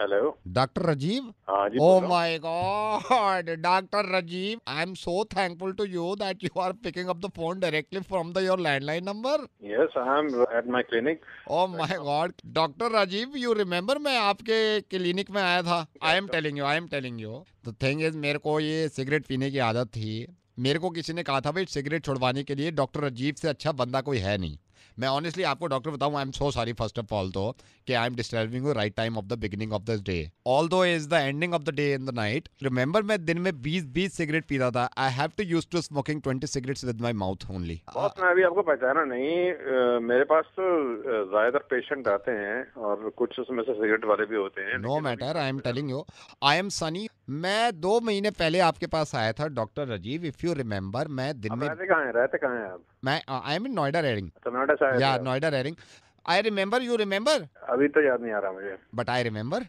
Hello doctor Rajeev oh my God doctor Rajeev I am so thankful to you that you are picking up the phone directly from the your landline number yes I am at my clinic oh my God doctor Rajeev you remember मैं आपके clinic में आया था I am telling you I am telling you the thing is मेरे को ये cigarette पीने की आदत थी मेरे को किसी ने कहा था भाई सिगरेट छुड़वाने के लिए डॉक्टर राजीव से अच्छा बंदा कोई है नहीं मैं ऑनेस्टली आपको डॉक्टर बताऊँ I am so sorry first of all तो कि I am disturbing you right time of the beginning of the day although is the ending of the day in the night remember मैं दिन में बीस बीस cigarette पीता था I have to use to smoking twenty cigarettes with my mouth only मैं अभी आपको पहचाना नहीं uh, मेरे पास तो ज्यादातर पेशेंट आते हैं और कुछ उसमें से सिगरेट वाले भी होते हैं no matter I am telling you I am Sunny मैं दो महीने पहले आपके पास आया था doctor Rajeev if you remember मैं दिन हाँ, में रहते कहाँ रहते कहाँ आप मैं I am in Noida reading Noida Noida reading I remember you remember अभी तो याद नहीं आ रहा मुझे बट आई रिमेम्बर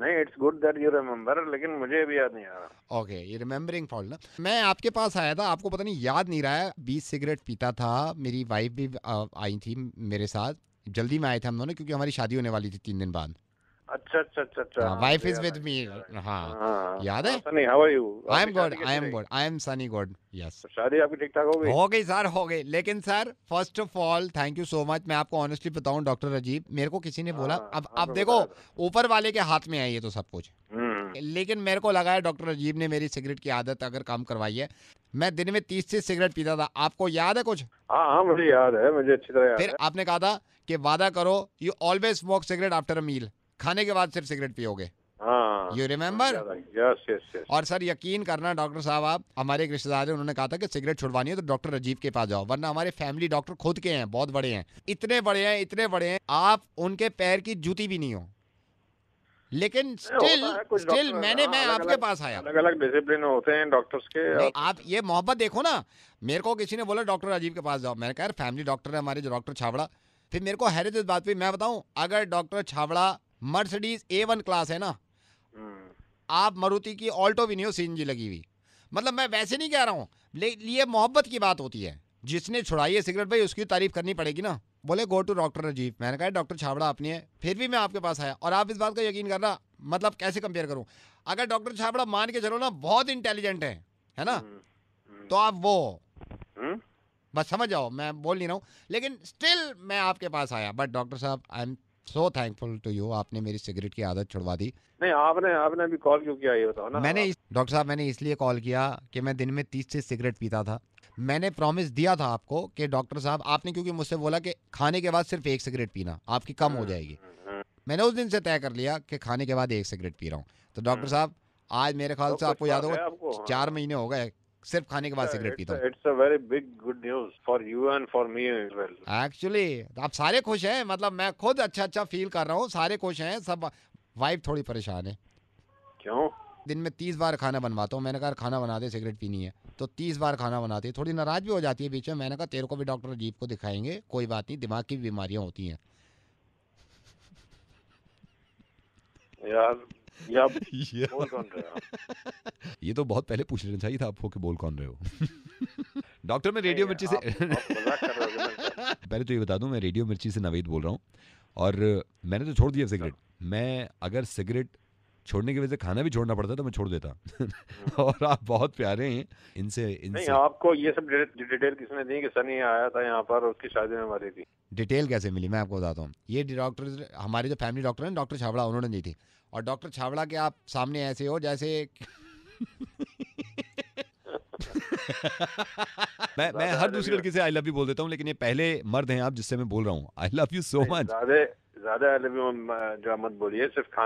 नहीं it's good that you remember लेकिन मुझे भी याद नहीं आ रहा ओके ये रिमेम्बरिंग फॉल्ट ना मैं आपके पास आया था आपको पता नहीं याद नहीं रहा है बीस सिगरेट पीता था मेरी वाइफ भी आई थी मेरे साथ जल्दी में आए थे हम दोनों क्योंकि हमारी शादी होने वाली थी तीन दिन बाद अच्छा अच्छा अच्छा अच्छा वाइफ इज विद मी हाँ याद है Sunny how are you I am good I am good I am Sunny good yes शादी आपकी ठीक ठाक हो गई हो गई सर हो गई लेकिन sir first of all thank you so much मैं आपको ऑनेस्टली बताऊं डॉक्टर राजीव मेरे को किसी ने हाँ, बोला हाँ, अब अब देखो ऊपर वाले के हाथ में आई है तो सब कुछ हम्म। लेकिन मेरे को लगा है डॉक्टर राजीव ने मेरी सिगरेट की आदत अगर कम करवाई है मैं दिन में तीस से सिगरेट पीता था आपको याद है कुछ हाँ हाँ मुझे याद है मुझे अच्छी तरह याद फिर है। आपने कहा था कि वादा करो you always smoke cigarette after a meal खाने के बाद सिर्फ सिगरेट पियोगे यू हाँ, रिमेम्बर और सर यकीन करना डॉक्टर साहब आप हमारे एक रिश्तेदार हैं उन्होंने कहा था कि सिगरेट छुड़वानी है तो डॉक्टर राजीव के पास जाओ वरना हमारे फैमिली डॉक्टर खुद के हैं बहुत बड़े हैं इतने बड़े हैं इतने बड़े हैं आप उनके पैर की जूती भी नहीं हो लेकिन स्टिल स्टिल मैंने मैं हाँ, आपके अलग, पास आया अलग अलग डिसिप्लिन होते हैं डॉक्टर्स के नहीं, आप ये मोहब्बत देखो ना मेरे को किसी ने बोला डॉक्टर राजीव के पास जाओ मैंने कहा फैमिली डॉक्टर है हमारे जो डॉक्टर छावड़ा फिर मेरे को हैरत इस बात पे मैं बताऊं अगर doctor Chawra Mercedes A one class है ना हम्म। आप मारुति की ऑल्टो भी नहीं हो सी लगी हुई मतलब मैं वैसे नहीं कह रहा हूँ लेकिन ये मोहब्बत की बात होती है जिसने छुड़ाई है सिगरेट भाई उसकी तारीफ करनी पड़ेगी ना बोले गो टू डॉक्टर राजीव मैंने कहा डॉक्टर छाबड़ा अपनी है फिर भी मैं आपके पास आया और आप इस बात का यकीन कर रहा मतलब कैसे कंपेयर करूँ अगर डॉक्टर छाबड़ा मान के चलो ना बहुत इंटेलिजेंट है है ना हम्म, हम्म। तो आप वो बस समझ जाओ मैं बोल नहीं रहा हूँ लेकिन स्टिल मैं आपके पास आया बट डॉक्टर साहब I am so thankful to you आपने मेरी सिगरेट की आदत छुड़वा दी नहीं आपने आपने अभी कॉल क्यों किया ये बताओ ना मैंने डॉक्टर साहब मैंने इसलिए कॉल किया कि मैं दिन में तीस से सिगरेट पीता था मैंने प्रॉमिस दिया था आपको कि डॉक्टर साहब आपने क्योंकि मुझसे बोला कि खाने के बाद सिर्फ एक सिगरेट पीना आपकी कम हो हम्म, जाएगी हम्म, हम्म। मैंने उस दिन से तय कर लिया कि खाने के बाद एक सिगरेट पी रहा हूँ तो डॉक्टर साहब आज मेरे ख्याल से आपको याद होगा हाँ। चार महीने हो गए सिर्फ खाने के बाद सिगरेट पीता हूँ it's a very big good news for you and for me as well actually आप सारे खुश हैं मतलब मैं खुद अच्छा अच्छा फील कर रहा हूँ सारे खुश हैं सब वाइफ थोड़ी परेशान है क्यों दिन में तीस बार खाना बनवाता हूँ मैंने कहा खाना बना दे सिगरेट पीनी है तो तीस बार खाना बनाती है थोड़ी नाराज भी हो जाती है बीच में मैंने कहा तेरे को भी डॉक्टर अजीब को दिखाएंगे कोई बात नहीं दिमाग की बीमारियाँ होती हैं यार या, बोल कौन रहे हो ये तो बहुत पहले पूछ लेना चाहिए था आपको कि बोल कौन रहे हो डॉक्टर मैं रेडियो मिर्ची से पहले तो ये बता दूं मैं रेडियो मिर्ची से नवेद बोल रहा हूं और मैंने तो छोड़ दिया सिगरेट हाँ। मैं अगर सिगरेट छोड़ने की वजह से खाना भी छोड़ना पड़ता तो मैं छोड़ देता और आप बहुत प्यारे हैं इनसे इनसे नहीं आपको ये सब डिटेल किसने दी कि सनी आया था यहाँ पर उसकी शादी में हमारी थी डिटेल कैसे मिली मैं आपको बताता हूँ ये डॉक्टर हमारे जो फैमिली डॉक्टर है डॉक्टर छावड़ा उन्होंने दी थी और डॉक्टर छावड़ा के आप सामने ऐसे हो जैसे मैं मैं हर दूसरी लड़की से आई लव यू बोल देता हूँ लेकिन ये पहले मर्द हैं आप जिससे मैं बोल रहा हूँ I love you so much ज्यादा ज्यादा आई लव यू जो मत बोलिए सिर्फ